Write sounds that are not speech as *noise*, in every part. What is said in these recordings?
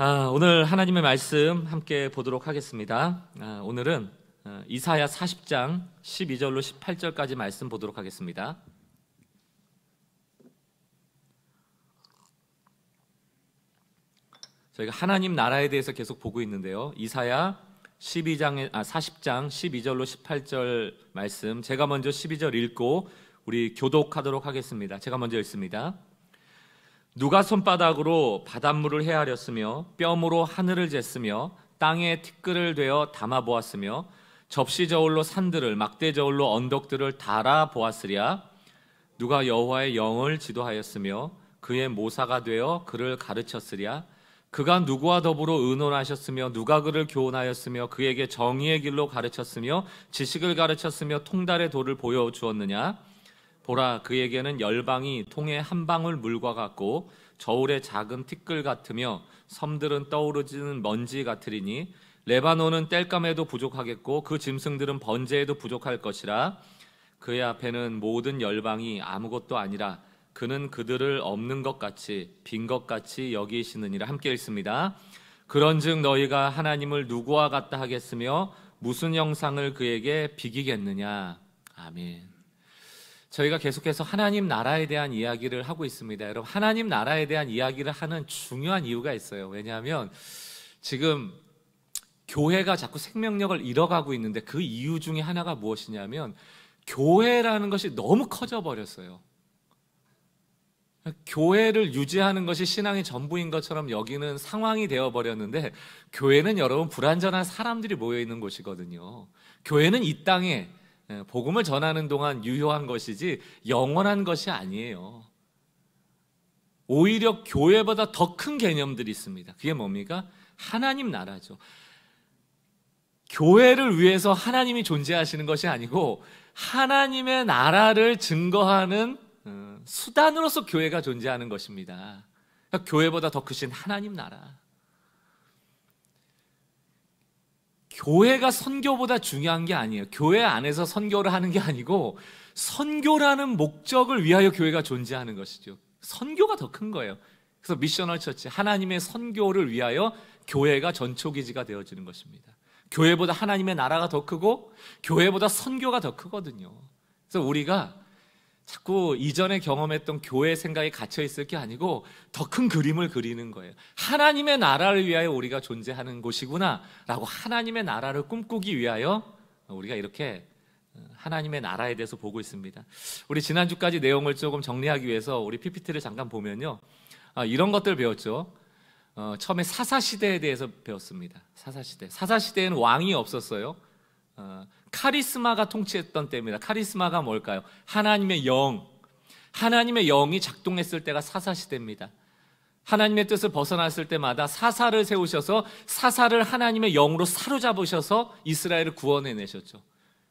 아, 오늘 하나님의 말씀 함께 보도록 하겠습니다. 아, 오늘은 어, 이사야 40장 12절로 18절까지 말씀 보도록 하겠습니다. 저희가 하나님 나라에 대해서 계속 보고 있는데요. 이사야 12장 아 40장 12절로 18절 말씀 제가 먼저 12절 읽고 우리 교독하도록 하겠습니다. 제가 먼저 읽습니다. 누가 손바닥으로 바닷물을 헤아렸으며 뼘으로 하늘을 쟀으며 땅에 티끌을 되어 담아 보았으며 접시 저울로 산들을 막대 저울로 언덕들을 달아 보았으랴 누가 여호와의 영을 지도하였으며 그의 모사가 되어 그를 가르쳤으랴 그가 누구와 더불어 의논하셨으며 누가 그를 교훈하였으며 그에게 정의의 길로 가르쳤으며 지식을 가르쳤으며 통달의 도를 보여 주었느냐 보라 그에게는 열방이 통에 한 방울 물과 같고 저울의 작은 티끌 같으며 섬들은 떠오르지는 먼지 같으리니 레바논은 땔감에도 부족하겠고 그 짐승들은 번제에도 부족할 것이라 그의 앞에는 모든 열방이 아무것도 아니라 그는 그들을 없는 것 같이 빈 것 같이 여기시느니라 함께 있습니다 그런즉 너희가 하나님을 누구와 같다 하겠으며 무슨 형상을 그에게 비기겠느냐. 아멘. 저희가 계속해서 하나님 나라에 대한 이야기를 하고 있습니다. 여러분, 하나님 나라에 대한 이야기를 하는 중요한 이유가 있어요. 왜냐하면 지금 교회가 자꾸 생명력을 잃어가고 있는데 그 이유 중에 하나가 무엇이냐면 교회라는 것이 너무 커져버렸어요. 교회를 유지하는 것이 신앙의 전부인 것처럼 여기는 상황이 되어버렸는데 교회는 여러분 불완전한 사람들이 모여있는 곳이거든요. 교회는 이 땅에 예, 복음을 전하는 동안 유효한 것이지 영원한 것이 아니에요. 오히려 교회보다 더 큰 개념들이 있습니다. 그게 뭡니까? 하나님 나라죠. 교회를 위해서 하나님이 존재하시는 것이 아니고 하나님의 나라를 증거하는 어, 수단으로서 교회가 존재하는 것입니다. 그러니까 교회보다 더 크신 하나님 나라. 교회가 선교보다 중요한 게 아니에요. 교회 안에서 선교를 하는 게 아니고 선교라는 목적을 위하여 교회가 존재하는 것이죠. 선교가 더 큰 거예요. 그래서 미셔널 처치 하나님의 선교를 위하여 교회가 전초기지가 되어지는 것입니다. 교회보다 하나님의 나라가 더 크고 교회보다 선교가 더 크거든요. 그래서 우리가 자꾸 이전에 경험했던 교회 생각에 갇혀 있을 게 아니고 더 큰 그림을 그리는 거예요. 하나님의 나라를 위하여 우리가 존재하는 곳이구나라고 하나님의 나라를 꿈꾸기 위하여 우리가 이렇게 어, 하나님의 나라에 대해서 보고 있습니다. 우리 지난주까지 내용을 조금 정리하기 위해서 우리 PPT를 잠깐 보면요. 아, 이런 것들 배웠죠. 어, 처음에 사사시대에 대해서 배웠습니다. 사사시대. 사사시대에는 왕이 없었어요. 어, 카리스마가 통치했던 때입니다. 카리스마가 뭘까요? 하나님의 영. 하나님의 영이 작동했을 때가 사사시대입니다. 하나님의 뜻을 벗어났을 때마다 사사를 세우셔서 사사를 하나님의 영으로 사로잡으셔서 이스라엘을 구원해 내셨죠.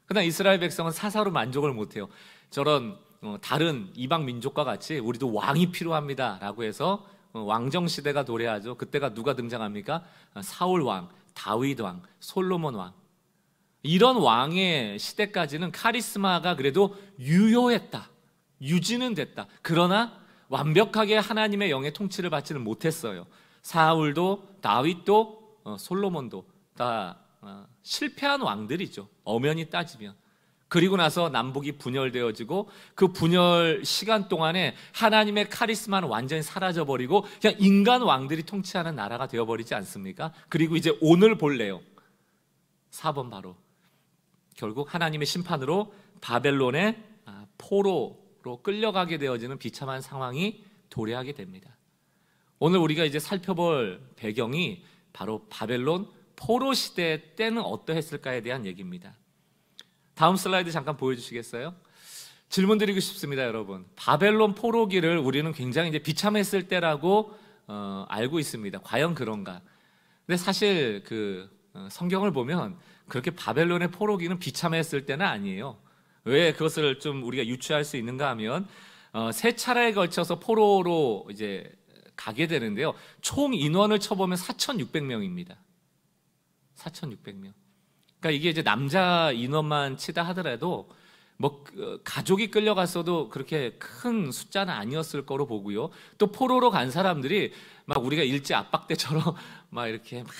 그러나 이스라엘 백성은 사사로 만족을 못해요. 저런 어, 다른 이방 민족과 같이 우리도 왕이 필요합니다라고 해서 어, 왕정 시대가 도래하죠. 그때가 누가 등장합니까? 어, 사울 왕, 다윗 왕, 솔로몬 왕. 이런 왕의 시대까지는 카리스마가 그래도 유효했다. 유지는 됐다. 그러나 완벽하게 하나님의 영의 통치를 받지는 못했어요. 사울도 다윗도 어, 솔로몬도 다 어, 실패한 왕들이죠. 엄연히 따지면. 그리고 나서 남북이 분열되어지고 그 분열 시간 동안에 하나님의 카리스마는 완전히 사라져버리고 그냥 인간 왕들이 통치하는 나라가 되어버리지 않습니까? 그리고 이제 오늘 볼래요. 4번 바로 결국 하나님의 심판으로 바벨론의 아, 포로로 끌려가게 되어지는 비참한 상황이 도래하게 됩니다. 오늘 우리가 이제 살펴볼 배경이 바로 바벨론 포로 시대 때는 어떠했을까에 대한 얘기입니다. 다음 슬라이드 잠깐 보여주시겠어요? 질문 드리고 싶습니다, 여러분. 바벨론 포로기를 우리는 굉장히 이제 비참했을 때라고 어, 알고 있습니다. 과연 그런가? 근데 사실 그 어, 성경을 보면 그렇게 바벨론의 포로기는 비참했을 때는 아니에요. 왜 그것을 좀 우리가 유추할 수 있는가 하면 어, 세 차례에 걸쳐서 포로로 이제 가게 되는데요. 총 인원을 쳐보면 4,600명입니다. 4,600명. 그러니까 이게 이제 남자 인원만 치다 하더라도 뭐 어, 가족이 끌려갔어도 그렇게 큰 숫자는 아니었을 거로 보고요. 또 포로로 간 사람들이 막 우리가 일제 압박 때처럼 *laughs* 막 이렇게 막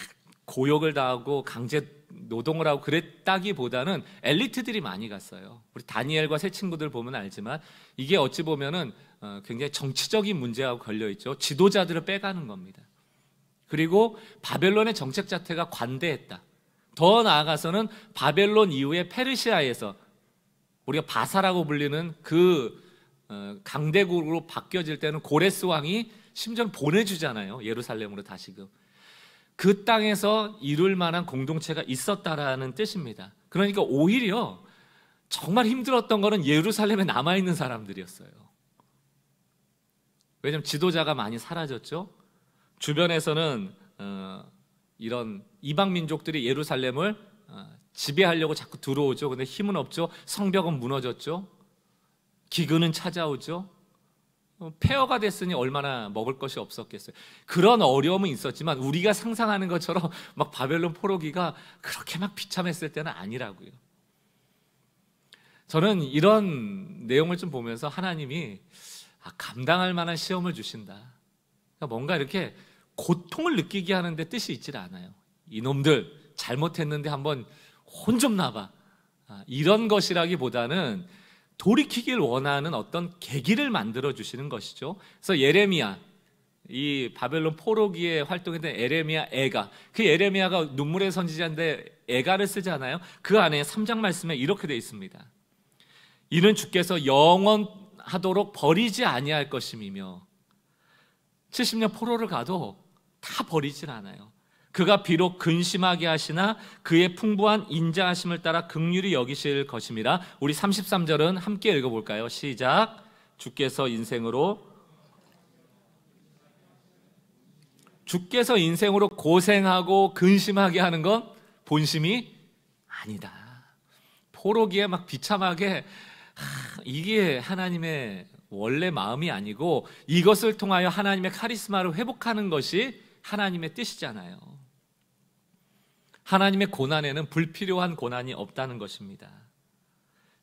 고역을 당하고 강제 노동을 하고 그랬다기보다는 엘리트들이 많이 갔어요. 우리 다니엘과 새 친구들 보면 알지만 이게 어찌 보면은 어, 굉장히 정치적인 문제하고 걸려 있죠. 지도자들을 빼가는 겁니다. 그리고 바벨론의 정책 자체가 관대했다. 더 나아가서는 바벨론 이후에 페르시아에서 우리가 바사라고 불리는 그 어, 강대국으로 바뀌어질 때는 고레스 왕이 심지어 보내주잖아요. 예루살렘으로 다시금. 그 땅에서 이룰 만한 공동체가 있었다라는 뜻입니다. 그러니까 오히려 정말 힘들었던 것은 예루살렘에 남아 있는 사람들이었어요. 왜냐하면 지도자가 많이 사라졌죠. 주변에서는 어, 이런 이방 민족들이 예루살렘을 어, 지배하려고 자꾸 들어오죠. 근데 힘은 없죠. 성벽은 무너졌죠. 기근은 찾아오죠. 폐허가 어, 됐으니 얼마나 먹을 것이 없었겠어요. 그런 어려움은 있었지만 우리가 상상하는 것처럼 *laughs* 막 바벨론 포로기가 그렇게 막 비참했을 때는 아니라고요. 저는 이런 내용을 좀 보면서 하나님이 아, 감당할 만한 시험을 주신다. 그러니까 뭔가 이렇게 고통을 느끼게 하는데 뜻이 있질 않아요. 이놈들 잘못했는데 한번 혼 좀 나봐. 아, 이런 것이라기보다는 돌이키길 원하는 어떤 계기를 만들어 주시는 것이죠. 그래서 예레미야 이 바벨론 포로기에 활동했던 에레미야 에가 그 에레미야가 눈물의 선지자인데 에가를 쓰잖아요. 그 안에 3장 말씀에 이렇게 되어 있습니다. 이는 주께서 영원하도록 버리지 아니할 것임이며 70년 포로를 가도 다버리질 않아요. 그가 비록 근심하게 하시나 그의 풍부한 인자하심을 따라 극률이 여기실 것입니다. 우리 33절은 함께 읽어 볼까요? 시작. 주께서 인생으로 주께서 인생으로 고생하고 근심하게 하는 건 본심이 아니다. 포로기에 막 비참하게 하, 이게 하나님의 원래 마음이 아니고 이것을 통하여 하나님의 카리스마를 회복하는 것이 하나님의 뜻이잖아요. 하나님의 고난에는 불필요한 고난이 없다는 것입니다.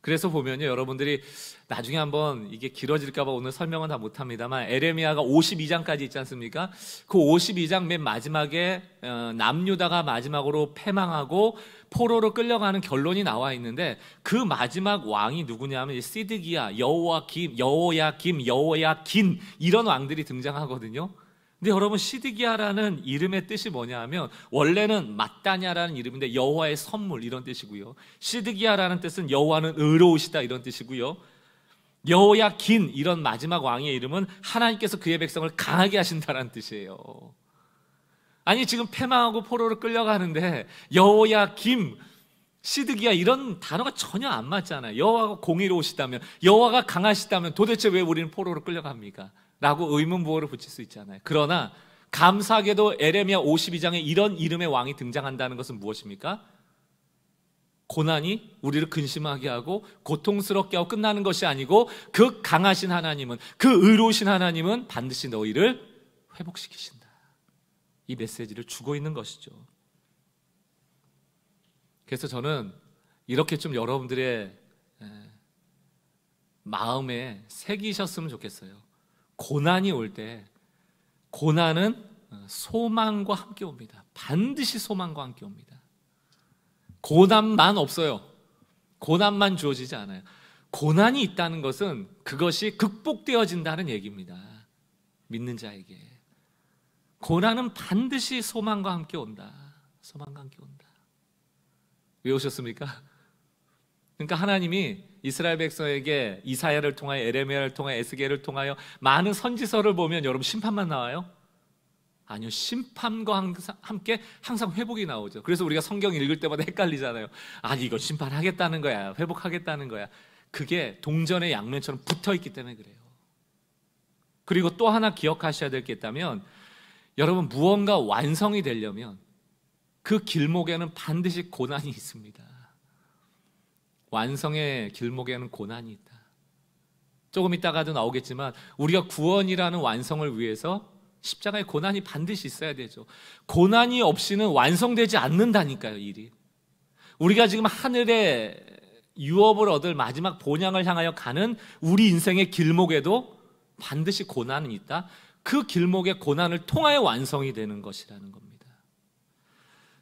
그래서 보면요, 여러분들이 나중에 한번 이게 길어질까봐 오늘 설명은 다 못합니다만, 에레미아가 52장까지 있지 않습니까? 그 52장 맨 마지막에 어, 남유다가 마지막으로 패망하고 포로로 끌려가는 결론이 나와 있는데 그 마지막 왕이 누구냐면 시드기야, 여호와 김, 여호야 김, 여호야 긴 이런 왕들이 등장하거든요. 근데 여러분 시드기아라는 이름의 뜻이 뭐냐면 하 원래는 마다냐라는 이름인데 여호와의 선물 이런 뜻이고요. 시드기아라는 뜻은 여호와는 의로우시다 이런 뜻이고요. 여호야 긴 이런 마지막 왕의 이름은 하나님께서 그의 백성을 강하게 하신다는 뜻이에요. 아니 지금 패망하고 포로로 끌려가는데 여호야 김 시드기야 이런 단어가 전혀 안 맞잖아요. 여호와가 공의로우시다면 여호와가 강하시다면 도대체 왜 우리는 포로로 끌려갑니까? 라고 의문부호를 붙일 수 있잖아요. 그러나 감사하게도 에레미야 52장에 이런 이름의 왕이 등장한다는 것은 무엇입니까? 고난이 우리를 근심하게 하고 고통스럽게 하고 끝나는 것이 아니고 그 강하신 하나님은 그 의로우신 하나님은 반드시 너희를 회복시키신다. 이 메시지를 주고 있는 것이죠. 그래서 저는 이렇게 좀 여러분들의 마음에 새기셨으면 좋겠어요. 고난이 올 때 고난은 소망과 함께 옵니다. 반드시 소망과 함께 옵니다. 고난만 없어요. 고난만 주어지지 않아요. 고난이 있다는 것은 그것이 극복되어진다는 얘기입니다. 믿는 자에게. 고난은 반드시 소망과 함께 온다. 소망과 함께 온다. 왜 오셨습니까? 그러니까 하나님이 이스라엘 백성에게 이사야를 통하여 에레미야를 통하여 에스겔을 통하여 많은 선지서를 보면 여러분 심판만 나와요? 아니요. 심판과 항상, 함께 항상 회복이 나오죠. 그래서 우리가 성경 읽을 때마다 헷갈리잖아요. 아니 이거 심판하겠다는 거야. 회복하겠다는 거야. 그게 동전의 양면처럼 붙어 있기 때문에 그래요. 그리고 또 하나 기억하셔야 될 게 있다면 여러분 무언가 완성이 되려면 그 길목에는 반드시 고난이 있습니다. 완성의 길목에는 고난이 있다. 조금 있다가도 나오겠지만 우리가 구원이라는 완성을 위해서 십자가의 고난이 반드시 있어야 되죠. 고난이 없이는 완성되지 않는다니까요, 일이. 우리가 지금 하늘에 유업을 얻을 마지막 본향을 향하여 가는 우리 인생의 길목에도 반드시 고난은 있다. 그 길목의 고난을 통하여 완성이 되는 것이라는 겁니다.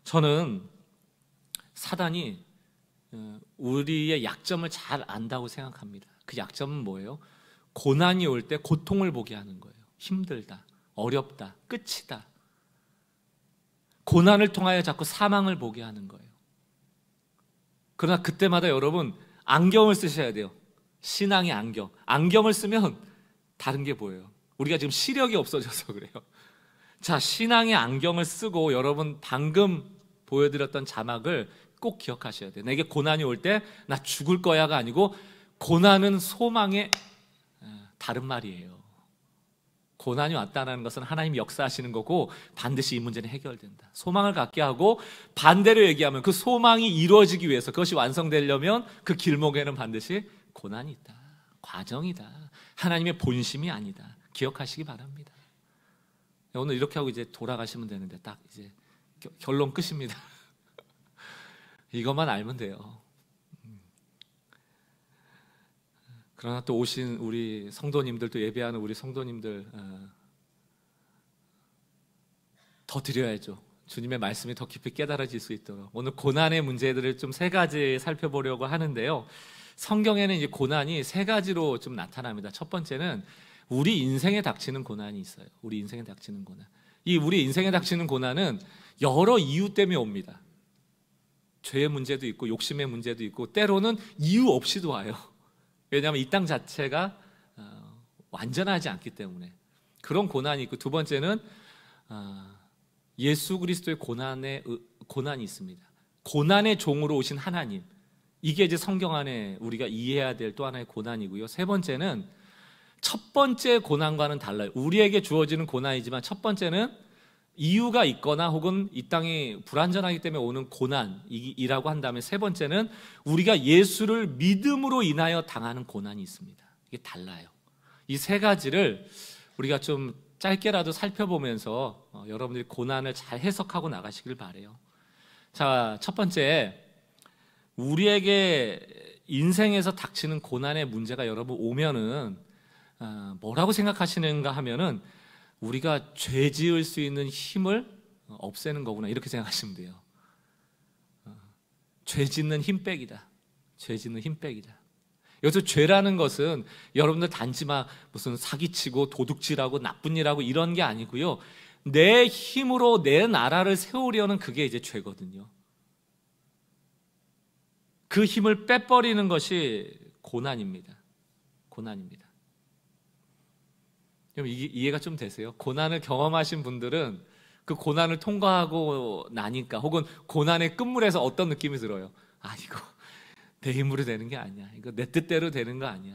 저는 사단이 어, 우리의 약점을 잘 안다고 생각합니다. 그 약점은 뭐예요? 고난이 올 때 고통을 보게 하는 거예요. 힘들다, 어렵다, 끝이다. 고난을 통하여 자꾸 사망을 보게 하는 거예요. 그러나 그때마다 여러분 안경을 쓰셔야 돼요. 신앙의 안경. 안경을 쓰면 다른 게 보여요. 우리가 지금 시력이 없어져서 그래요. 자, 신앙의 안경을 쓰고 여러분 방금 보여드렸던 자막을 꼭 기억하셔야 돼요. 내게 고난이 올 때 나 죽을 거야가 아니고 고난은 소망의 어, 다른 말이에요. 고난이 왔다는 것은 하나님이 역사하시는 거고 반드시 이 문제는 해결된다. 소망을 갖게 하고 반대로 얘기하면 그 소망이 이루어지기 위해서 그것이 완성되려면 그 길목에는 반드시 고난이 있다. 과정이다. 하나님의 본심이 아니다. 기억하시기 바랍니다. 오늘 이렇게 하고 이제 돌아가시면 되는데 딱 이제 결론 끝입니다. 이것만 알면 돼요. 그러나 또 오신 우리 성도님들 또 예배하는 우리 성도님들 어, 더 드려야죠. 주님의 말씀이 더 깊이 깨달아질 수 있도록 오늘 고난의 문제들을 좀 세 가지 살펴보려고 하는데요. 성경에는 이제 고난이 세 가지로 좀 나타납니다. 첫 번째는 우리 인생에 닥치는 고난이 있어요. 우리 인생에 닥치는 고난. 이 우리 인생에 닥치는 고난은 여러 이유 때문에 옵니다. 죄의 문제도 있고 욕심의 문제도 있고 때로는 이유 없이도 와요. *laughs* 왜냐하면 이 땅 자체가 어, 완전하지 않기 때문에 그런 고난이 있고 두 번째는 어, 예수 그리스도의 고난에 고난이 있습니다. 고난의 종으로 오신 하나님 이게 이제 성경 안에 우리가 이해해야 될 또 하나의 고난이고요. 세 번째는 첫 번째 고난과는 달라요. 우리에게 주어지는 고난이지만 첫 번째는 이유가 있거나 혹은 이 땅이 불완전하기 때문에 오는 고난이라고 한다면 세 번째는 우리가 예수를 믿음으로 인하여 당하는 고난이 있습니다. 이게 달라요. 이 세 가지를 우리가 좀 짧게라도 살펴보면서 어, 여러분들이 고난을 잘 해석하고 나가시길 바래요. 자, 첫 번째 우리에게 인생에서 닥치는 고난의 문제가 여러분 오면은 어, 뭐라고 생각하시는가 하면은 우리가 죄 지을 수 있는 힘을 없애는 거구나 이렇게 생각하시면 돼요. 어. 죄 짓는 힘빼이다죄 짓는 힘빼이다 여기서 죄라는 것은 여러분들 단지 막 무슨 사기치고 도둑질하고 나쁜 일하고 이런 게 아니고요. 내 힘으로 내 나라를 세우려는 그게 이제 죄거든요. 그 힘을 빼버리는 것이 고난입니다. 고난입니다. 좀 이, 해가좀 되세요? 고난을 경험하신 분들은 그 고난을 통과하고 나니까 혹은 고난의 끝물에서 어떤 느낌이 들어요? 아 이거 내 힘으로 되는 게 아니야. 이거 내 뜻대로 되는 거 아니야.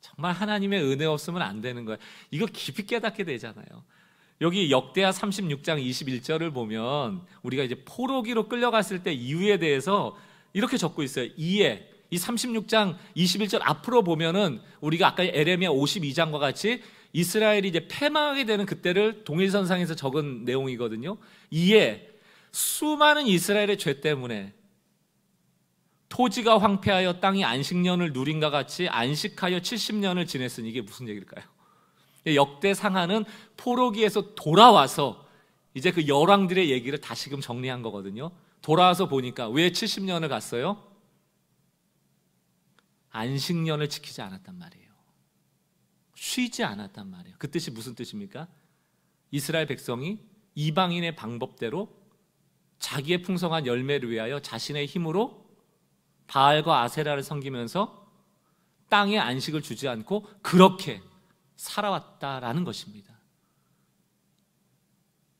정말 하나님의 은혜 없으면 안 되는 거야. 이거 깊이 깨닫게 되잖아요. 여기 역대하 36장 21절을 보면 우리가 이제 포로기로 끌려갔을 때 이유에 대해서 이렇게 적고 있어요. 이에 이 36장 21절 앞으로 보면은 우리가 아까 에레미야 52장과 같이 이스라엘이 이제 패망하게 되는 그때를 동일선상에서 적은 내용이거든요. 이에 수많은 이스라엘의 죄 때문에 토지가 황폐하여 땅이 안식년을 누린가 같이 안식하여 70년을 지냈으니 이게 무슨 얘기일까요? 예, 역대 상하는 포로기에서 돌아와서 이제 그 열왕들의 얘기를 다시금 정리한 거거든요. 돌아와서 보니까 왜 70년을 갔어요? 안식년을 지키지 않았단 말이에요. 쉬지 않았단 말이에요. 그 뜻이 무슨 뜻입니까? 이스라엘 백성이 이방인의 방법대로 자기의 풍성한 열매를 위하여 자신의 힘으로 바알과 아세라를 섬기면서 땅에 안식을 주지 않고 그렇게 살아왔다라는 것입니다.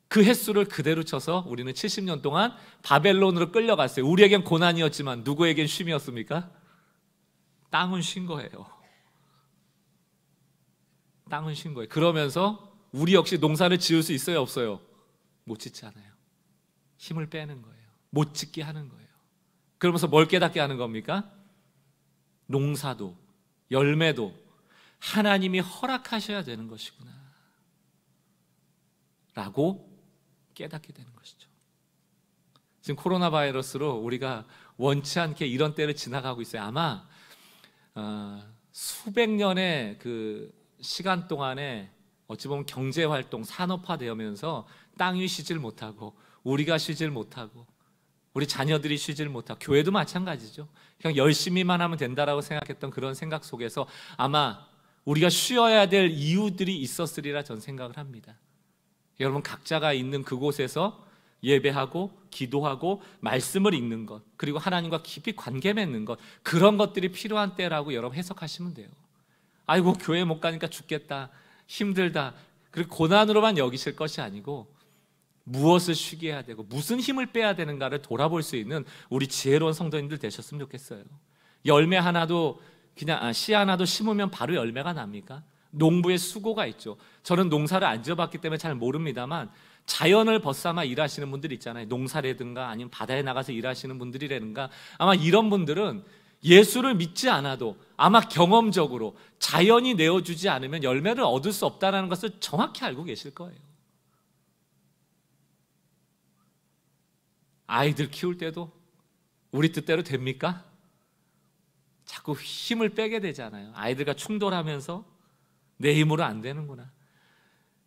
그 횟수를 그대로 쳐서 우리는 70년 동안 바벨론으로 끌려갔어요. 우리에겐 고난이었지만 누구에겐 쉼이었습니까? 땅은 쉰 거예요. 땅을 쉰 거예요. 그러면서 우리 역시 농사를 지을 수 있어요, 없어요? 못 짓잖아요. 힘을 빼는 거예요. 못 짓게 하는 거예요. 그러면서 뭘 깨닫게 하는 겁니까? 농사도, 열매도 하나님이 허락하셔야 되는 것이구나. 라고 깨닫게 되는 것이죠. 지금 코로나 바이러스로 우리가 원치 않게 이런 때를 지나가고 있어요. 아마 어, 수백 년의 그 시간 동안에 어찌 보면 경제 활동 산업화 되면서 땅이 쉬질 못하고 우리가 쉬질 못하고 우리 자녀들이 쉬질 못하고 교회도 마찬가지죠. 그냥 열심히만 하면 된다라고 생각했던 그런 생각 속에서 아마 우리가 쉬어야 될 이유들이 있었으리라 전 생각을 합니다. 여러분 각자가 있는 그곳에서 예배하고 기도하고 말씀을 읽는 것 그리고 하나님과 깊이 관계 맺는 것 그런 것들이 필요한 때라고 여러분 해석하시면 돼요. 아이고 교회 못 가니까 죽겠다. 힘들다. 그리고 고난으로만 여기실 것이 아니고 무엇을 쉬게 해야 되고 무슨 힘을 빼야 되는가를 돌아볼 수 있는 우리 지혜로운 성도님들 되셨으면 좋겠어요. 열매 하나도 그냥 아, 씨 하나도 심으면 바로 열매가 납니까? 농부의 수고가 있죠. 저는 농사를 안 지어봤기 때문에 잘 모릅니다만 자연을 벗삼아 일하시는 분들 있잖아요. 농사라든가 아니면 바다에 나가서 일하시는 분들이라든가 아마 이런 분들은 예수를 믿지 않아도 아마 경험적으로 자연이 내어주지 않으면 열매를 얻을 수 없다는 것을 정확히 알고 계실 거예요. 아이들 키울 때도 우리 뜻대로 됩니까? 자꾸 힘을 빼게 되잖아요. 아이들과 충돌하면서 내 힘으로 안 되는구나.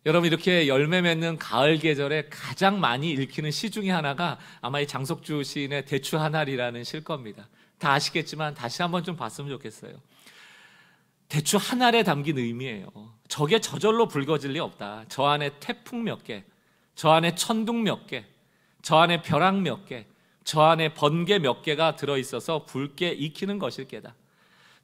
여러분 이렇게 열매 맺는 가을 계절에 가장 많이 읽히는 시 중에 하나가 아마 이 장석주 시인의 대추 하나리라는 실 겁니다. 다 아시겠지만 다시 한번 좀 봤으면 좋겠어요. 대추 한 알에 담긴 의미예요. 저게 저절로 붉어질 리 없다. 저 안에 태풍 몇 개, 저 안에 천둥 몇 개, 저 안에 벼락 몇 개, 저 안에 번개 몇 개가 들어 있어서 붉게 익히는 것일 게다.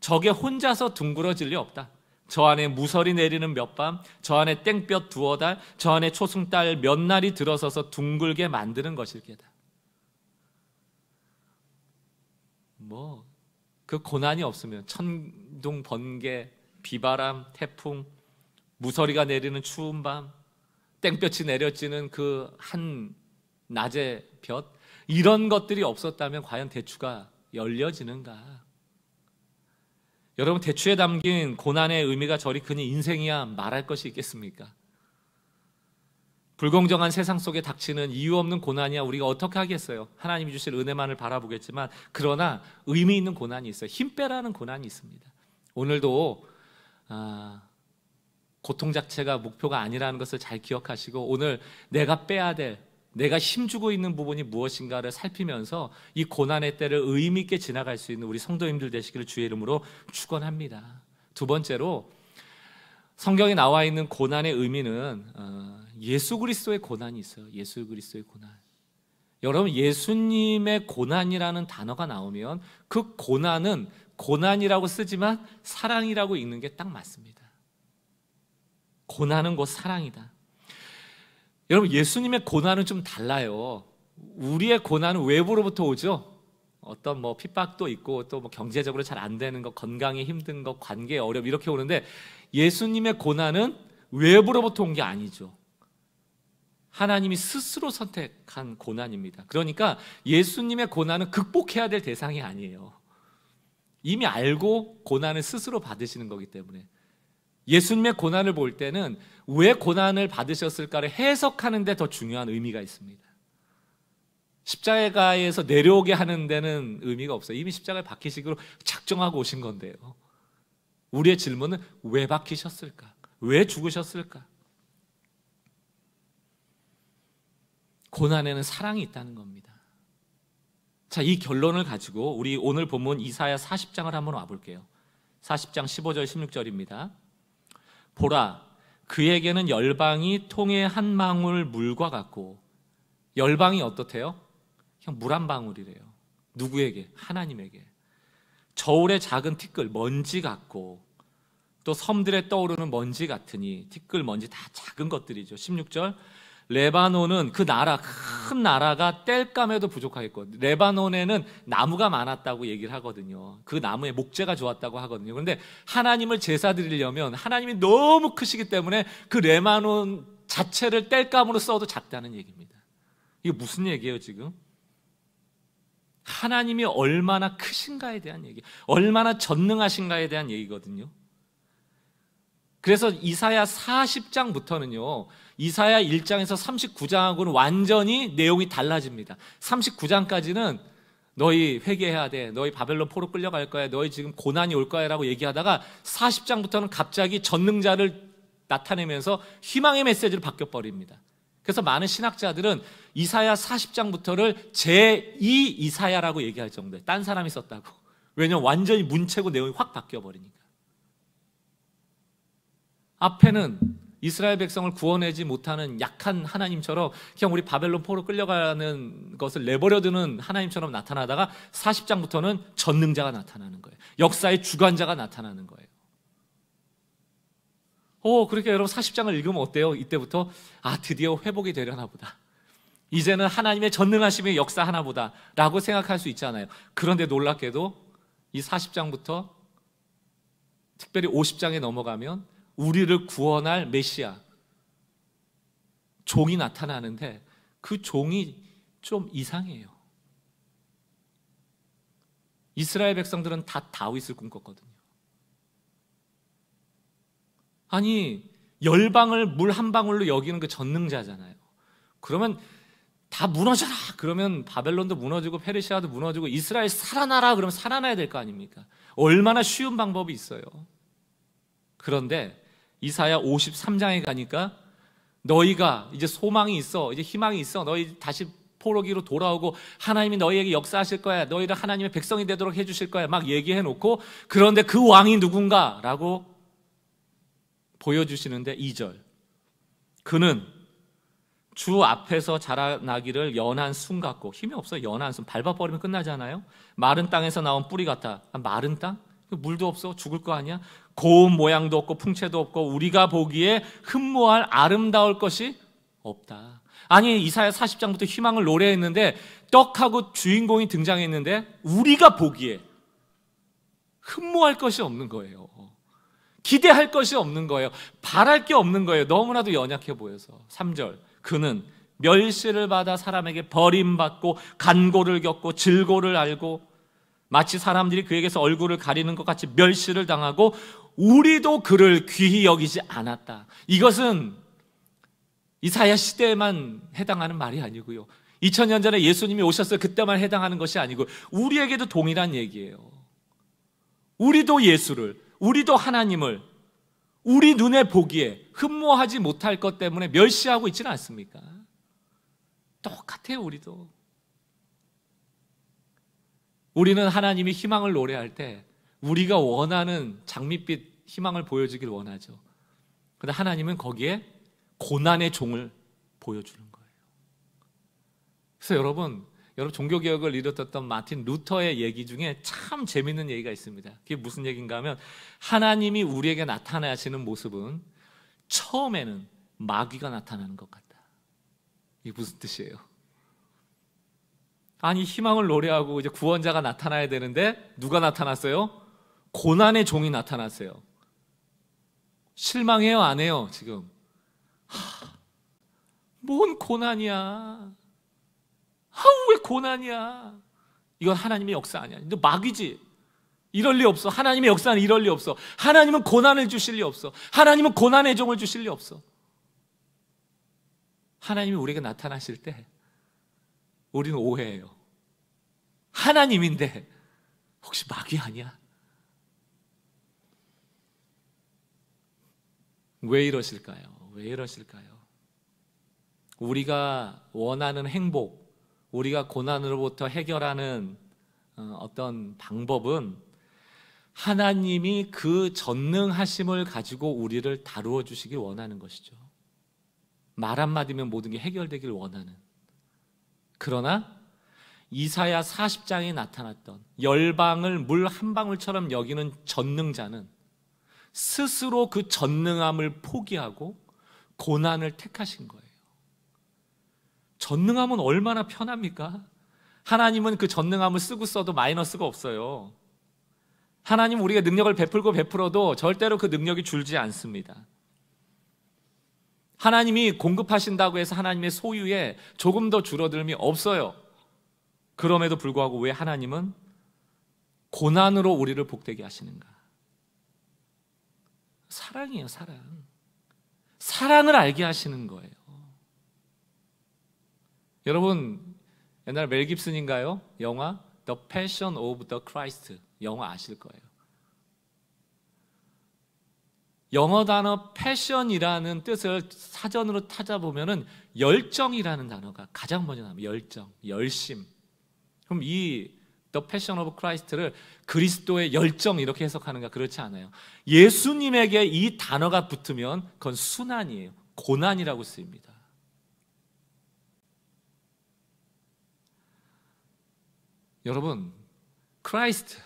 저게 혼자서 둥그러질 리 없다. 저 안에 무설이 내리는 몇 밤, 저 안에 땡볕 두어 달, 저 안에 초승달 몇 날이 들어서서 둥글게 만드는 것일게다. 뭐그 고난이 없으면 천둥 번개, 비바람, 태풍, 무서리가 내리는 추운 밤, 땡볕이 내려지는 그 한 낮의 볕 이런 것들이 없었다면 과연 대추가 열려지는가? 여러분 대추에 담긴 고난의 의미가 저리 크니 인생이야 말할 것이 있겠습니까? 불공정한 세상 속에 닥치는 이유 없는 고난이야 우리가 어떻게 하겠어요? 하나님이 주실 은혜만을 바라보겠지만 그러나 의미 있는 고난이 있어요. 힘 빼라는 고난이 있습니다. 오늘도 아, 고통 자체가 목표가 아니라는 것을 잘 기억하시고 오늘 내가 빼야 될 내가 힘주고 있는 부분이 무엇인가를 살피면서 이 고난의 때를 의미 있게 지나갈 수 있는 우리 성도님들 되시기를 주의 이름으로 축원합니다. 두 번째로 성경에 나와 있는 고난의 의미는 어, 예수 그리스도의 고난이 있어요. 예수 그리스도의 고난. 여러분 예수님의 고난이라는 단어가 나오면 그 고난은 고난이라고 쓰지만 사랑이라고 읽는 게 딱 맞습니다. 고난은 곧 사랑이다. 여러분 예수님의 고난은 좀 달라요. 우리의 고난은 외부로부터 오죠. 어떤 뭐 핍박도 있고 또뭐 경제적으로 잘 안 되는 것, 건강에 힘든 것, 관계 에 어려움 이렇게 오는데 예수님의 고난은 외부로부터 온 게 아니죠. 하나님이 스스로 선택한 고난입니다. 그러니까 예수님의 고난은 극복해야 될 대상이 아니에요. 이미 알고 고난을 스스로 받으시는 거기 때문에 예수님의 고난을 볼 때는 왜 고난을 받으셨을까를 해석하는데 더 중요한 의미가 있습니다. 십자가에서 내려오게 하는 데는 의미가 없어요. 이미 십자가를 박히시기로 작정하고 오신 건데요. 우리의 질문은 왜 박히셨을까? 왜 죽으셨을까? 고난에는 사랑이 있다는 겁니다. 자, 이 결론을 가지고 우리 오늘 본문 이사야 40장을 한번 와볼게요. 40장 15절 16절입니다. 보라, 그에게는 열방이 통에 한 방울 물과 같고 열방이 어떻대요? 그냥 물 한 방울이래요. 누구에게? 하나님에게. 저울의 작은 티끌 먼지 같고 또 섬들에 떠오르는 먼지 같으니 티끌 먼지 다 작은 것들이죠. 16절 레바논은 그 나라 큰 나라가 땔감에도 부족하겠거든요. 레바논에는 나무가 많았다고 얘기를 하거든요. 그 나무의 목재가 좋았다고 하거든요. 그런데 하나님을 제사 드리려면 하나님이 너무 크시기 때문에 그 레바논 자체를 땔감으로 써도 작다는 얘기입니다. 이게 무슨 얘기예요, 지금? 하나님이 얼마나 크신가에 대한 얘기, 얼마나 전능하신가에 대한 얘기거든요. 그래서 이사야 40장부터는요. 이사야 1장에서 39장하고는 완전히 내용이 달라집니다. 39장까지는 너희 회개해야 돼. 너희 바벨론 포로 끌려갈 거야. 너희 지금 고난이 올 거야라고 얘기하다가 40장부터는 갑자기 전능자를 나타내면서 희망의 메시지를 바뀌어 버립니다. 그래서 많은 신학자들은 이사야 40장부터를 제2 이사야라고 얘기할 정도예요. 딴 사람이 썼다고. 왜냐면 완전히 문체고 내용이 확 바뀌어 버리니까. 앞에는 이스라엘 백성을 구원하지 못하는 약한 하나님처럼 그냥 우리 바벨론 포로 끌려가는 것을 내버려두는 하나님처럼 나타나다가 40장부터는 전능자가 나타나는 거예요. 역사의 주관자가 나타나는 거예요. 오, 그렇게 여러분 40장을 읽으면 어때요? 이때부터 아, 드디어 회복이 되려나 보다. 이제는 하나님의 전능하심의 역사 하나보다 라고 생각할 수 있잖아요. 그런데 놀랍게도 이 40장부터 특별히 50장에 넘어가면 우리를 구원할 메시아 종이 나타나는데 그 종이 좀 이상해요. 이스라엘 백성들은 다 다윗을 꿈꿨거든요. 아니 열방을 물 한 방울로 여기는 그 전능자잖아요. 그러면 다 무너져라. 그러면 바벨론도 무너지고 페르시아도 무너지고 이스라엘 살아나라. 그러면 살아나야 될 거 아닙니까? 얼마나 쉬운 방법이 있어요. 그런데 이사야 53장에 가니까 너희가 이제 소망이 있어. 이제 희망이 있어. 너희 다시 포로기로 돌아오고 하나님이 너희에게 역사하실 거야. 너희를 하나님의 백성이 되도록 해 주실 거야. 막 얘기해 놓고 그런데 그 왕이 누군가라고 보여 주시는데 2절. 그는 주 앞에서 자라나기를 연한 순 같고 힘이 없어 연한 순 밟아버리면 끝나잖아요 마른 땅에서 나온 뿌리 같 아, 마른 땅? 물도 없어 죽을 거 아니야 고운 모양도 없고 풍채도 없고 우리가 보기에 흠모할 아름다울 것이 없다. 아니 이사야 40장부터 희망을 노래했는데 떡하고 주인공이 등장했는데 우리가 보기에 흠모할 것이 없는 거예요. 기대할 것이 없는 거예요. 바랄 게 없는 거예요. 너무나도 연약해 보여서. 3절. 그는 멸시를 받아 사람에게 버림받고 간고를 겪고 질고를 알고 마치 사람들이 그에게서 얼굴을 가리는 것 같이 멸시를 당하고 우리도 그를 귀히 여기지 않았다. 이것은 이사야 시대에만 해당하는 말이 아니고요. 2000년 전에 예수님이 오셨을 그때만 해당하는 것이 아니고 우리에게도 동일한 얘기예요. 우리도 예수를, 우리도 하나님을 우리 눈에 보기에 흠모하지 못할 것 때문에 멸시하고 있지는 않습니까? 똑같아요, 우리도. 우리는 하나님이 희망을 노래할 때 우리가 원하는 장밋빛 희망을 보여주길 원하죠. 그런데 하나님은 거기에 고난의 종을 보여주는 거예요. 그래서 여러분, 여러분 종교개혁을 일으켰던 마틴 루터의 얘기 중에 참 재밌는 얘기가 있습니다. 그게 무슨 얘기인가 하면 하나님이 우리에게 나타나시는 모습은 처음에는 마귀가 나타나는 것 같다. 이게 무슨 뜻이에요? 아니 희망을 노래하고 이제 구원자가 나타나야 되는데 누가 나타났어요? 고난의 종이 나타났어요. 실망해요, 안 해요, 지금? 하, 뭔 고난이야. 아우, 왜 고난이야. 이건 하나님의 역사 아니야. 너 막이지. 이럴 리 없어. 하나님의 역사는 이럴 리 없어. 하나님은 고난을 주실 리 없어. 하나님은 고난의 종을 주실 리 없어. 하나님이 우리에게 나타나실 때 우리는 오해해요. 하나님인데 혹시 마귀 아니야? 왜 이러실까요? 왜 이러실까요? 우리가 원하는 행복, 우리가 고난으로부터 해결하는 어, 어떤 방법은 하나님이 그 전능하심을 가지고 우리를 다루어 주시길 원하는 것이죠. 말 한마디면 모든 게 해결되길 원하는. 그러나 이사야 40장에 나타났던 열방을 물 한 방울처럼 여기는 전능자는 스스로 그 전능함을 포기하고 고난을 택하신 거예요. 전능함은 얼마나 편합니까? 하나님은 그 전능함을 쓰고 써도 마이너스가 없어요. 하나님 우리가 능력을 베풀고 베풀어도 절대로 그 능력이 줄지 않습니다. 하나님이 공급하신다고 해서 하나님의 소유에 조금 더 줄어들음이 없어요. 그럼에도 불구하고 왜 하나님은 고난으로 우리를 복되게 하시는가? 사랑이에요, 사랑. 사랑을 알게 하시는 거예요. 여러분, 옛날 멜 깁슨인가요? 영화 The Passion of the Christ 영화 아실 거예요. 영어 단어 패션이라는 뜻을 사전으로 찾아보면은 열정이라는 단어가 가장 먼저 나옵니다. 열정, 열심. 그럼 이 The Passion of Christ를 그리스도의 열정 이렇게 해석하는가 그렇지 않아요. 예수님에게 이 단어가 붙으면 그건 순환이에요. 고난이라고 쓰입니다. 여러분, 크라이스트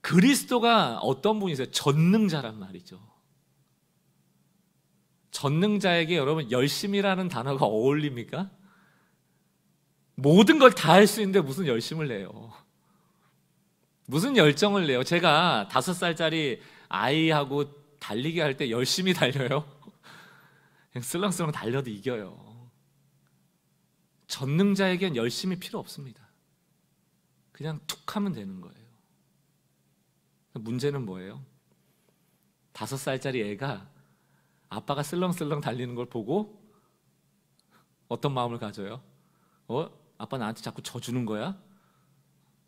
그리스도가 어떤 분이세요? 전능자란 말이죠. 전능자에게 여러분 열심이라는 단어가 어울립니까? 모든 걸 다 할 수 있는데 무슨 열심을 내요? 무슨 열정을 내요? 제가 다섯 살짜리 아이하고 달리기 할 때 열심히 달려요. 그냥 슬렁슬렁 달려도 이겨요. 전능자에겐 열심히 필요 없습니다. 그냥 툭 하면 되는 거예요. 문제는 뭐예요? 다섯 살짜리 애가 아빠가 슬렁슬렁 달리는 걸 보고 어떤 마음을 가져요? 어? 아빠 나한테 자꾸 져주는 거야?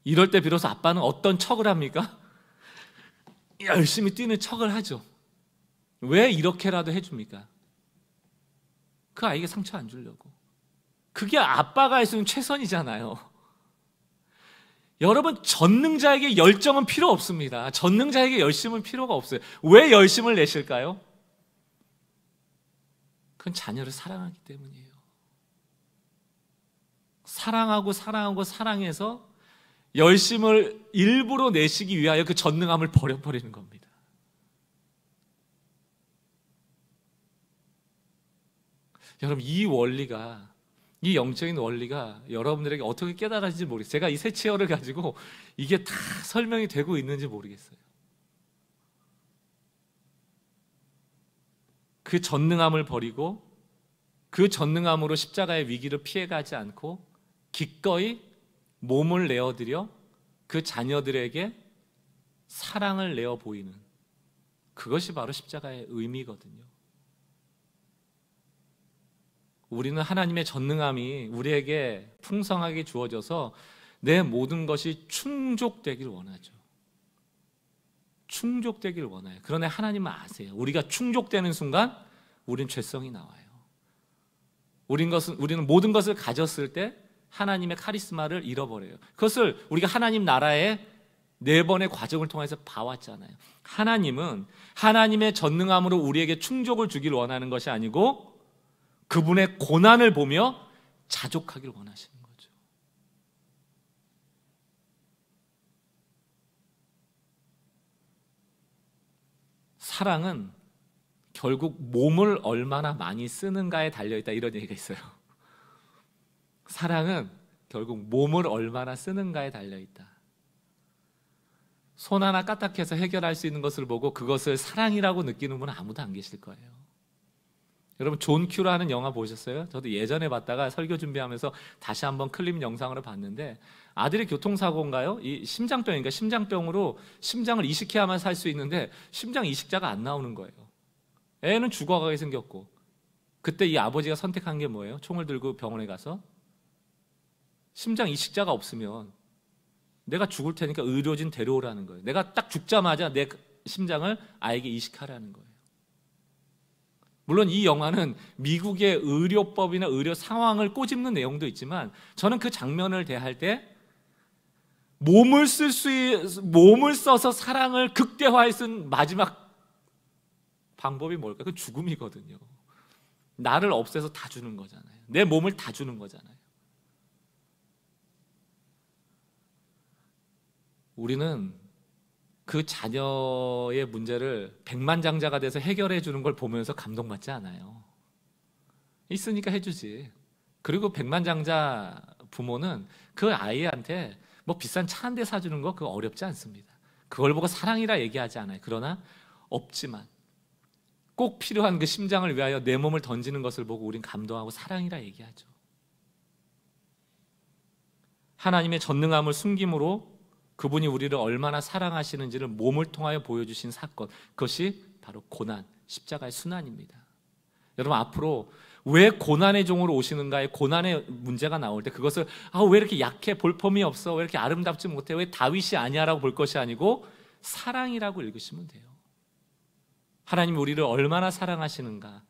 이럴 때 비로소 아빠는 어떤 척을 합니까? *laughs* 열심히 뛰는 척을 하죠. 왜 이렇게라도 해줍니까? 그 아이에게 상처 안 주려고. 그게 아빠가 할 수 있는 최선이잖아요. 여러분, 전능자에게 열정은 필요 없습니다. 전능자에게 열심은 필요가 없어요. 왜 열심을 내실까요? 그건 자녀를 사랑하기 때문이에요. 사랑하고 사랑하고 사랑해서 열심을 일부러 내시기 위하여 그 전능함을 버려버리는 겁니다. 여러분 이 원리가 이 영적인 원리가 여러분들에게 어떻게 깨달아지는지 모르겠어요. 제가 이새치어를 가지고 이게 다 설명이 되고 있는지 모르겠어요. 그 전능함을 버리고 그 전능함으로 십자가의 위기를 피해가지 않고 기꺼이 몸을 내어드려 그 자녀들에게 사랑을 내어 보이는 그것이 바로 십자가의 의미거든요. 우리는 하나님의 전능함이 우리에게 풍성하게 주어져서 내 모든 것이 충족되길 원하죠. 충족되길 원해요. 그러나 하나님은 아세요. 우리가 충족되는 순간 우린 죄성이 나와요. 우린 것은 우리는 모든 것을 가졌을 때 하나님의 카리스마를 잃어버려요. 그것을 우리가 하나님 나라의 네 번의 과정을 통해서 봐왔잖아요. 하나님은 하나님의 전능함으로 우리에게 충족을 주길 원하는 것이 아니고 그분의 고난을 보며 자족하기 원하시는 거죠. 사랑은 결국 몸을 얼마나 많이 쓰는가에 달려 있다 이런 얘기가 있어요. 사랑은 결국 몸을 얼마나 쓰는가에 달려 있다. 손 하나 까딱해서 해결할 수 있는 것을 보고 그것을 사랑이라고 느끼는 분은 아무도 안 계실 거예요. 여러분 존 큐라는 영화 보셨어요? 저도 예전에 봤다가 설교 준비하면서 다시 한번 클립 영상으로 봤는데 아들이 교통사고인가요? 이 심장병인가 심장병으로 심장을 이식해야만 살 수 있는데 심장 이식자가 안 나오는 거예요. 애는 죽어가게 생겼고 그때 이 아버지가 선택한 게 뭐예요? 총을 들고 병원에 가서 심장 이식자가 없으면 내가 죽을 테니까 의료진 데려오라는 거예요. 내가 딱 죽자마자 내 심장을 아이에게 이식하라는 거예요. 물론 이 영화는 미국의 의료법이나 의료 상황을 꼬집는 내용도 있지만 저는 그 장면을 대할 때 몸을 쓸수 몸을 써서 사랑을 극대화해 쓴 마지막 방법이 뭘까? 그 죽음이거든요. 나를 없애서 다 주는 거잖아요. 내 몸을 다 주는 거잖아요. 우리는 그 자녀의 문제를 백만장자가 돼서 해결해 주는 걸 보면서 감동받지 않아요. 있으니까 해주지. 그리고 백만장자 부모는 그 아이한테 뭐 비싼 차 한 대 사주는 거 그거 어렵지 않습니다. 그걸 보고 사랑이라 얘기하지 않아요. 그러나 없지만 꼭 필요한 그 심장을 위하여 내 몸을 던지는 것을 보고 우린 감동하고 사랑이라 얘기하죠. 하나님의 전능함을 숨김으로 그분이 우리를 얼마나 사랑하시는지를 몸을 통하여 보여주신 사건. 그것이 바로 고난, 십자가의 순환입니다. 여러분, 앞으로 왜 고난의 종으로 오시는가에 고난의 문제가 나올 때 그것을 아, 왜 이렇게 약해? 볼품이 없어? 왜 이렇게 아름답지 못해? 왜 다윗이 아니야? 라고 볼 것이 아니고 사랑이라고 읽으시면 돼요. 하나님 우리를 얼마나 사랑하시는가.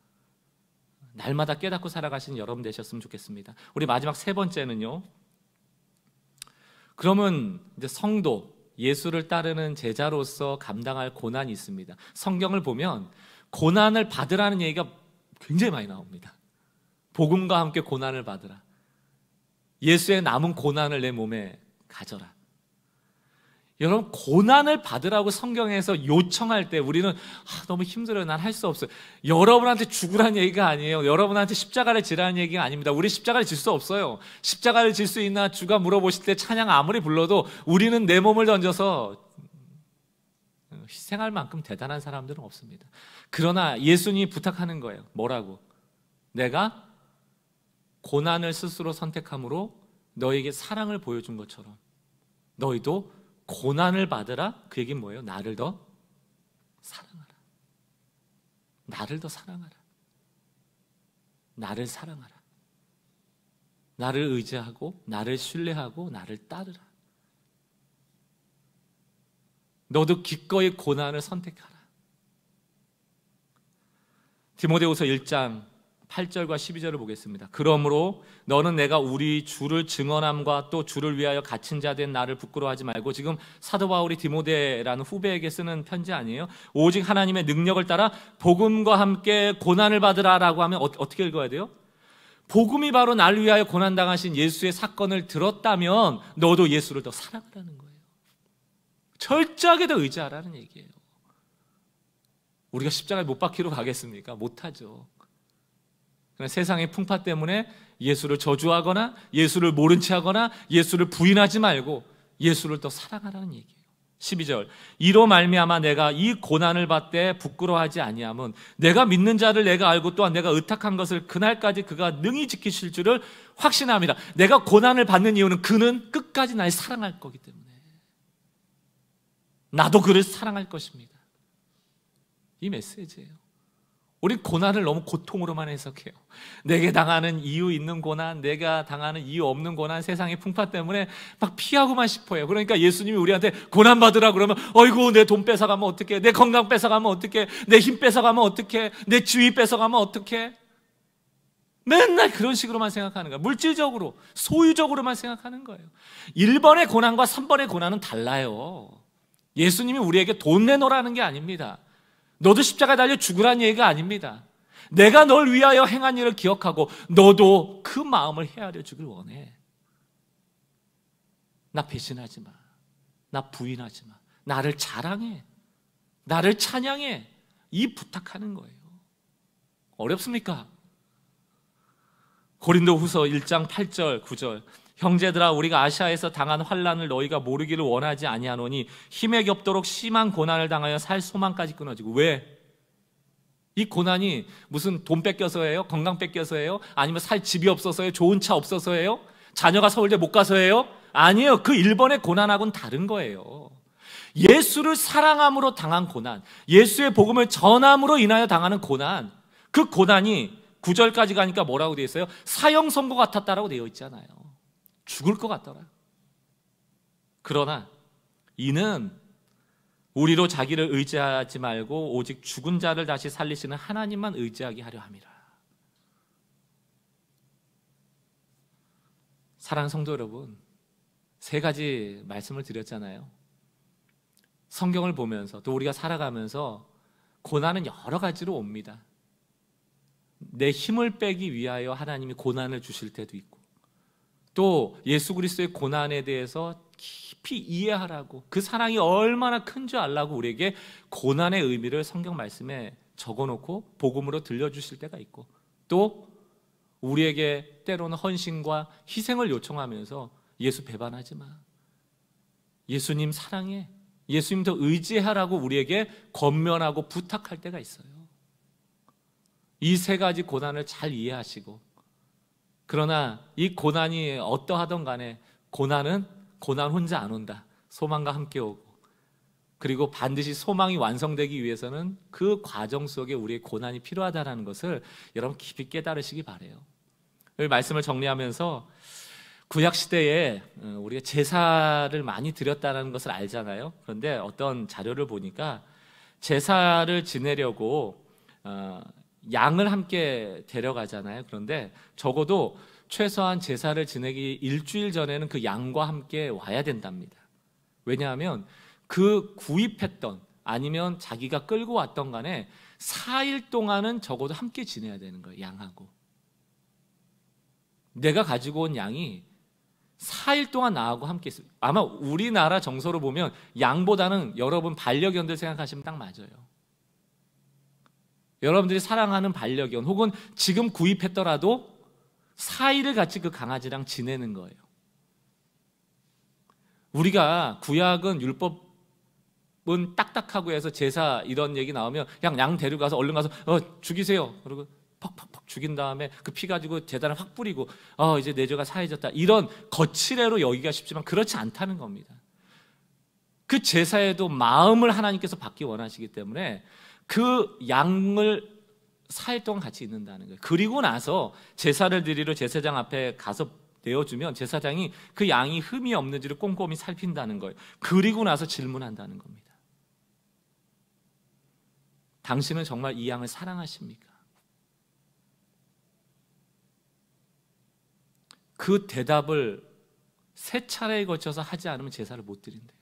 날마다 깨닫고 살아가시는 여러분 되셨으면 좋겠습니다. 우리 마지막 세 번째는요. 그러면 이제 성도 예수를 따르는 제자로서 감당할 고난이 있습니다. 성경을 보면 고난을 받으라는 얘기가 굉장히 많이 나옵니다. 복음과 함께 고난을 받으라. 예수의 남은 고난을 내 몸에 가져라. 여러분 고난을 받으라고 성경에서 요청할 때 우리는 아, 너무 힘들어요. 난 할 수 없어요. 여러분한테 죽으란 얘기가 아니에요. 여러분한테 십자가를 지라는 얘기가 아닙니다. 우리 십자가를 질 수 없어요. 십자가를 질 수 있나 주가 물어보실 때 찬양 아무리 불러도 우리는 내 몸을 던져서 희생할 만큼 대단한 사람들은 없습니다. 그러나 예수님이 부탁하는 거예요. 뭐라고? 내가 고난을 스스로 선택함으로 너에게 사랑을 보여준 것처럼 너희도 고난을 받으라. 그 얘기는 뭐예요? 나를 더 사랑하라. 나를 더 사랑하라. 나를 사랑하라. 나를 의지하고 나를 신뢰하고 나를 따르라. 너도 기꺼이 고난을 선택하라. 디모데후서 1장 8절과 12절을 보겠습니다. 그러므로 너는 내가 우리 주를 증언함과 또 주를 위하여 갇힌 자 된 나를 부끄러워하지 말고 지금 사도 바울이 디모데라는 후배에게 쓰는 편지 아니에요? 오직 하나님의 능력을 따라 복음과 함께 고난을 받으라라고 하면 어, 어떻게 읽어야 돼요? 복음이 바로 날 위하여 고난 당하신 예수의 사건을 들었다면 너도 예수를 더 사랑하라는 거예요. 철저하게 더 의지하라는 얘기예요. 우리가 십자가에 못 박히러 가겠습니까? 못 하죠. 그러니까 세상의 풍파 때문에 예수를 저주하거나 예수를 모른 체 하거나 예수를 부인하지 말고 예수를 더 사랑하라는 얘기예요. 12절 이로 말미암아 내가 이 고난을 받되 부끄러워하지 아니함은 내가 믿는 자를 내가 알고 또한 내가 의탁한 것을 그날까지 그가 능히 지키실 줄을 확신합니다. 내가 고난을 받는 이유는 그는 끝까지 날 사랑할 거기 때문에 나도 그를 사랑할 것입니다. 이 메시지예요. 우리 고난을 너무 고통으로만 해석해요. 내게 당하는 이유 있는 고난, 내가 당하는 이유 없는 고난, 세상의 풍파 때문에 막 피하고만 싶어요. 그러니까 예수님이 우리한테 고난 받으라 그러면 어이구 내돈 뺏어 가면 어떡해? 내 건강 뺏어 가면 어떡해? 내 힘 뺏어 가면 어떡해? 내 지위 뺏어 가면 어떡해? 맨날 그런 식으로만 생각하는 거예요. 물질적으로, 소유적으로만 생각하는 거예요. 1번의 고난과 3번의 고난은 달라요. 예수님이 우리에게 돈 내놓으라는 게 아닙니다. 너도 십자가 달려 죽으란 얘기가 아닙니다. 내가 널 위하여 행한 일을 기억하고 너도 그 마음을 헤아려 주길 원해. 나 배신하지 마. 나 부인하지 마. 나를 자랑해. 나를 찬양해. 이 부탁하는 거예요. 어렵습니까? 고린도 후서 1장 8절, 9절. 형제들아 우리가 아시아에서 당한 환란을 너희가 모르기를 원하지 아니하노니 힘에 겹도록 심한 고난을 당하여 살 소망까지 끊어지고 왜? 이 고난이 무슨 돈 뺏겨서예요? 건강 뺏겨서예요? 아니면 살 집이 없어서예요? 좋은 차 없어서예요? 자녀가 서울대 못 가서예요? 아니에요. 그 일본의 고난하고는 다른 거예요. 예수를 사랑함으로 당한 고난, 예수의 복음을 전함으로 인하여 당하는 고난, 그 고난이 9절까지 가니까 뭐라고 되어 있어요? 사형 선고 같았다라고 되어 있잖아요. 죽을 것 같더라. 그러나 이는 우리로 자기를 의지하지 말고 오직 죽은 자를 다시 살리시는 하나님만 의지하게 하려 함이라. 사랑 성도 여러분, 세 가지 말씀을 드렸잖아요. 성경을 보면서 또 우리가 살아가면서 고난은 여러 가지로 옵니다. 내 힘을 빼기 위하여 하나님이 고난을 주실 때도 있고 또 예수 그리스도의 고난에 대해서 깊이 이해하라고 그 사랑이 얼마나 큰 줄 알라고 우리에게 고난의 의미를 성경 말씀에 적어놓고 복음으로 들려주실 때가 있고 또 우리에게 때로는 헌신과 희생을 요청하면서 예수 배반하지 마. 예수님 사랑해. 예수님 더 의지하라고 우리에게 권면하고 부탁할 때가 있어요. 이 세 가지 고난을 잘 이해하시고 그러나 이 고난이 어떠하던 간에 고난은 고난 혼자 안 온다. 소망과 함께 오고 그리고 반드시 소망이 완성되기 위해서는 그 과정 속에 우리의 고난이 필요하다라는 것을 여러분 깊이 깨달으시기 바래요. 이 말씀을 정리하면서 구약 시대에 어, 우리가 제사를 많이 드렸다는 것을 알잖아요. 그런데 어떤 자료를 보니까 제사를 지내려고 어, 양을 함께 데려가잖아요. 그런데 적어도 최소한 제사를 지내기 일주일 전에는 그 양과 함께 와야 된답니다. 왜냐하면 그 구입했던 아니면 자기가 끌고 왔던 간에 4일 동안은 적어도 함께 지내야 되는 거예요. 양하고. 내가 가지고 온 양이 4일 동안 나하고 함께 있어요. 아마 우리나라 정서로 보면 양보다는 여러분 반려견들 생각하시면 딱 맞아요. 여러분들이 사랑하는 반려견 혹은 지금 구입했더라도 사이를 같이 그 강아지랑 지내는 거예요. 우리가 구약은 율법은 딱딱하고 해서 제사 이런 얘기 나오면 그냥 양 데려가서 얼른 가서 어 죽이세요. 그리고 퍽퍽퍽 죽인 다음에 그 피 가지고 제단을 확 뿌리고 어 이제 내조가 사해졌다. 이런 거칠애로 여기가 쉽지만 그렇지 않다는 겁니다. 그 제사에도 마음을 하나님께서 받기 원하시기 때문에 그 양을 사일 동안 같이 있는다는 거예요. 그리고 나서 제사를 드리러 제사장 앞에 가서 내어주면 제사장이 그 양이 흠이 없는지를 꼼꼼히 살핀다는 거예요. 그리고 나서 질문한다는 겁니다. 당신은 정말 이 양을 사랑하십니까? 그 대답을 세 차례에 걸쳐서 하지 않으면 제사를 못 드린다.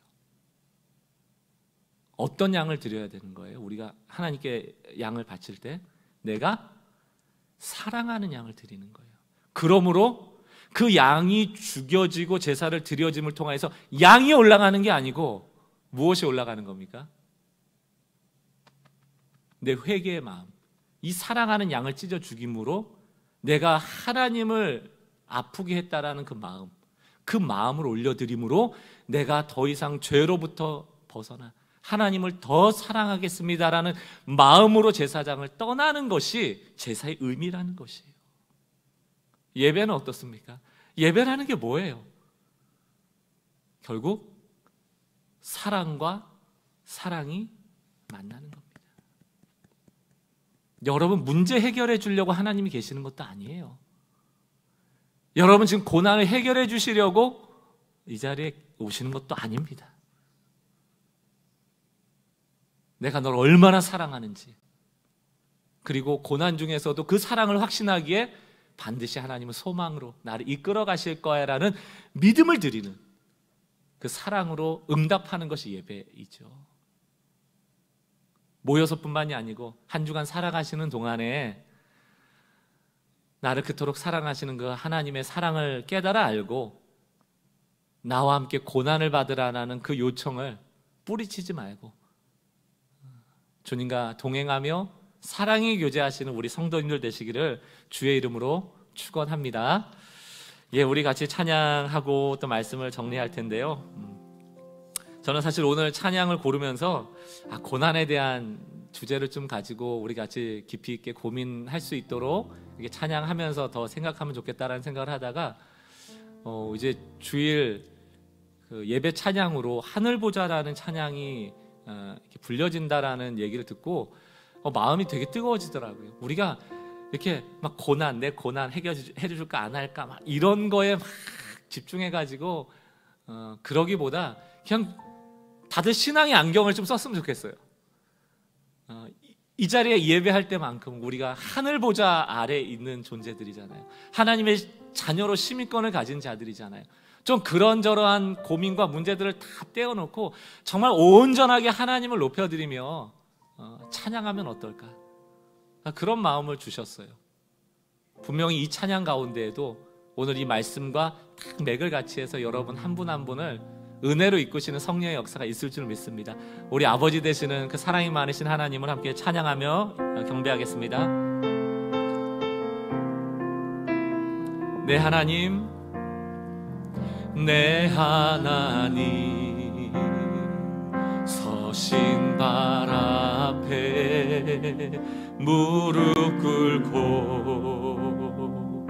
어떤 양을 드려야 되는 거예요? 우리가 하나님께 양을 바칠 때 내가 사랑하는 양을 드리는 거예요. 그러므로 그 양이 죽여지고 제사를 드려짐을 통하서 양이 올라가는 게 아니고 무엇이 올라가는 겁니까? 내 회개의 마음. 이 사랑하는 양을 찢어 죽임으로 내가 하나님을 아프게 했다라는 그 마음. 그 마음을 올려드림으로 내가 더 이상 죄로부터 벗어나 하나님을 더 사랑하겠습니다라는 마음으로 제사장을 떠나는 것이 제사의 의미라는 것이에요. 예배는 어떻습니까? 예배라는 게 뭐예요? 결국 사랑과 사랑이 만나는 겁니다. 여러분 문제 해결해 주려고 하나님이 계시는 것도 아니에요. 여러분 지금 고난을 해결해 주시려고 이 자리에 오시는 것도 아닙니다. 내가 널 얼마나 사랑하는지. 그리고 고난 중에서도 그 사랑을 확신하기에 반드시 하나님은 소망으로 나를 이끌어 가실 거야라는 믿음을 드리는 그 사랑으로 응답하는 것이 예배이죠. 모여서뿐만이 아니고 한 주간 살아가시는 동안에 나를 그토록 사랑하시는 그 하나님의 사랑을 깨달아 알고 나와 함께 고난을 받으라는 그 요청을 뿌리치지 말고 주님과 동행하며 사랑이 교제하시는 우리 성도님들 되시기를 주의 이름으로 축원합니다. 예, 우리 같이 찬양하고 또 말씀을 정리할 텐데요. 음, 저는 사실 오늘 찬양을 고르면서 아, 고난에 대한 주제를 좀 가지고 우리 같이 깊이 있게 고민할 수 있도록 이렇게 찬양하면서 더 생각하면 좋겠다라는 생각을 하다가 어, 이제 주일 그 예배 찬양으로 하늘 보자라는 찬양이 어, 이렇게 불려진다라는 얘기를 듣고 어, 마음이 되게 뜨거워지더라고요. 우리가 이렇게 막 고난 내 고난 해결해줄까 안 할까 막 이런 거에 막 집중해가지고 어, 그러기보다 그냥 다들 신앙의 안경을 좀 썼으면 좋겠어요. 어, 이 자리에 예배할 때만큼 우리가 하늘 보좌 아래 있는 존재들이잖아요. 하나님의 자녀로 시민권을 가진 자들이잖아요. 좀 그런저러한 고민과 문제들을 다 떼어놓고 정말 온전하게 하나님을 높여드리며 어, 찬양하면 어떨까? 아, 그런 마음을 주셨어요. 분명히 이 찬양 가운데에도 오늘 이 말씀과 딱 맥을 같이 해서 여러분 한 분한 한 분을 은혜로 이끄시는 성령의 역사가 있을 줄 믿습니다. 우리 아버지 되시는 그 사랑이 많으신 하나님을 함께 찬양하며 경배하겠습니다. 네, 하나님. 내 하나님 서신 발 앞에 무릎 꿇고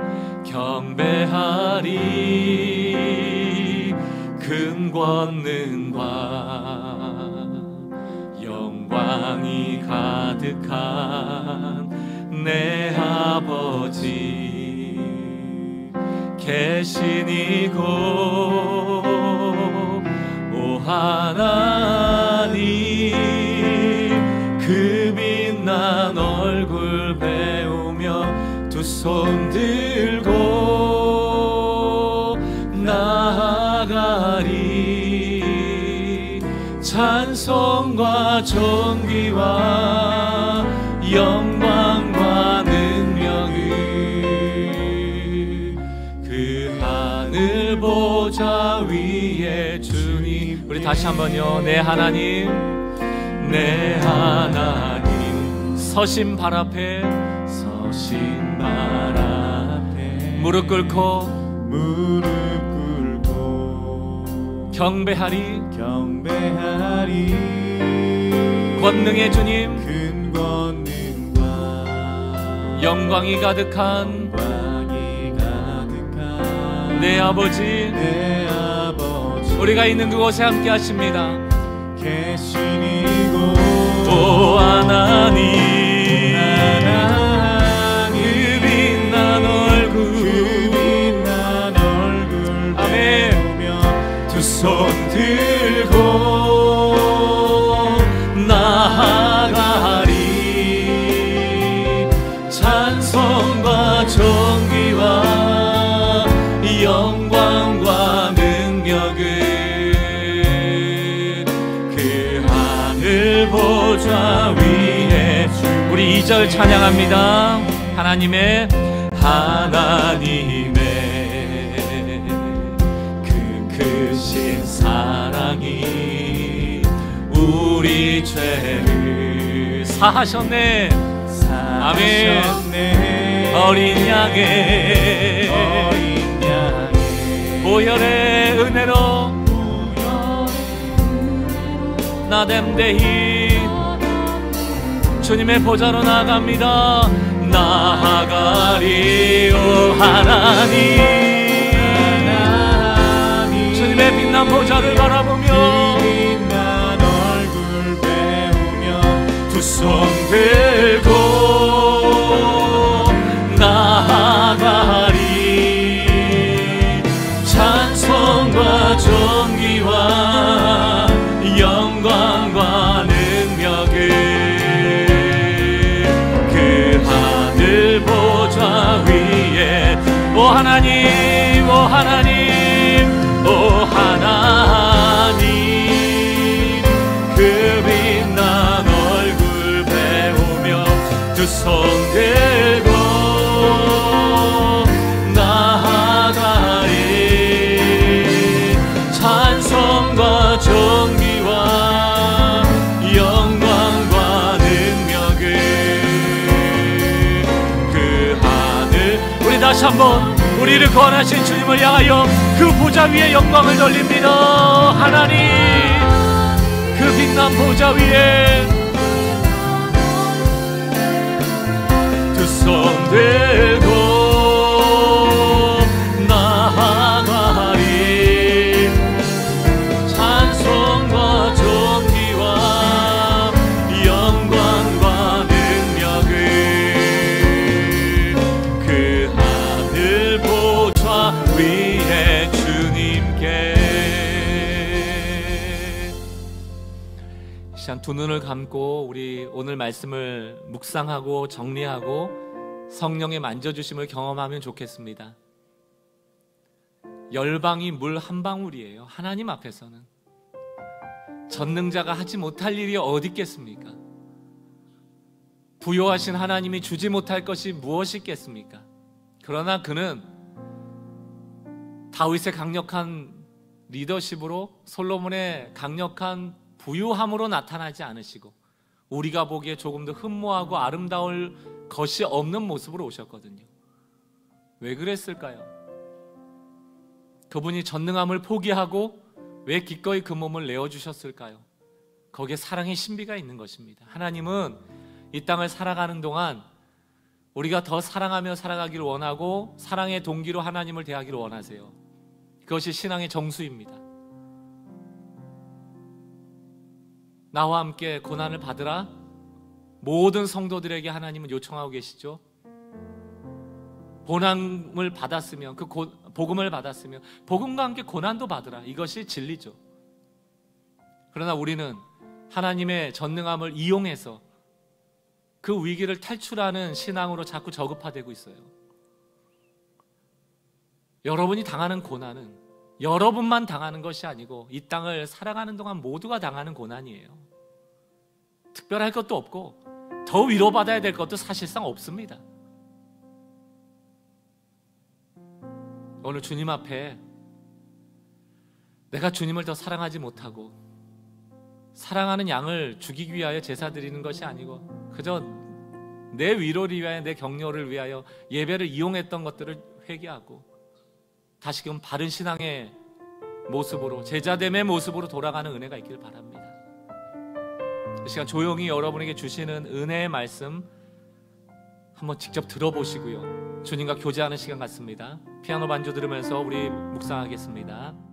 경배하리 금권능과 영광이 가득한 내 아버지 대신이고 오 하나님 그 빛난 얼굴 배우며 두 손 들고 나아가리 찬송과 존귀와 영광과 보좌 위에 주님 우리 다시 한번요 내 네, 하나님 내 네, 하나님 서신 발 앞에 서신 발 앞에 무릎 꿇고 무릎 꿇고 경배하리 경배하리 권능의 주님 근 권능과 영광이 가득한 내 아버지 내 아버지 우리가 있는 그곳에 함께 하십니다 계신 이곳 오 하나님 손들 2절 찬양합니다. 하나님의 하나님의 그 크신 사랑이 우리 죄를 사하셨네. 사하셨네. 아멘. 어린 양의 어린 양의 보혈의 은혜로 나됨되이 주님의 보좌로 나갑니다 나아가리오 하나님 주님의 빛난 보좌를 바라보며 빛난 얼굴 배우며 두손 들고 나아가리 찬송과 전 다시 한번 우리를 권하신 주님을 향하여 그 보좌 위에 영광을 돌립니다 하나님 그 빛난 보좌 위에 두손 들고 두 눈을 감고 우리 오늘 말씀을 묵상하고 정리하고 성령의 만져주심을 경험하면 좋겠습니다. 열방이 물 한 방울이에요. 하나님 앞에서는. 전능자가 하지 못할 일이 어디 있겠습니까? 부여하신 하나님이 주지 못할 것이 무엇이 있겠습니까? 그러나 그는 다윗의 강력한 리더십으로 솔로몬의 강력한 부유함으로 나타나지 않으시고 우리가 보기에 조금 더 흠모하고 아름다울 것이 없는 모습으로 오셨거든요. 왜 그랬을까요? 그분이 전능함을 포기하고 왜 기꺼이 그 몸을 내어 주셨을까요? 거기에 사랑의 신비가 있는 것입니다. 하나님은 이 땅을 살아가는 동안 우리가 더 사랑하며 살아가기를 원하고 사랑의 동기로 하나님을 대하기를 원하세요. 그것이 신앙의 정수입니다. 나와 함께 고난을 받으라 모든 성도들에게 하나님은 요청하고 계시죠. 고난을 받았으면 그 고, 복음을 받았으면 복음과 함께 고난도 받으라 이것이 진리죠. 그러나 우리는 하나님의 전능함을 이용해서 그 위기를 탈출하는 신앙으로 자꾸 저급화되고 있어요. 여러분이 당하는 고난은 여러분만 당하는 것이 아니고 이 땅을 살아가는 동안 모두가 당하는 고난이에요. 특별할 것도 없고 더 위로받아야 될 것도 사실상 없습니다. 오늘 주님 앞에 내가 주님을 더 사랑하지 못하고 사랑하는 양을 죽이기 위하여 제사 드리는 것이 아니고 그저 내 위로를 위하여 내 격려를 위하여 예배를 이용했던 것들을 회개하고 다시금 바른 신앙의 모습으로 제자됨의 모습으로 돌아가는 은혜가 있길 바랍니다. 이 시간 조용히 여러분에게 주시는 은혜의 말씀 한번 직접 들어보시고요. 주님과 교제하는 시간 같습니다. 피아노 반주 들으면서 우리 묵상하겠습니다.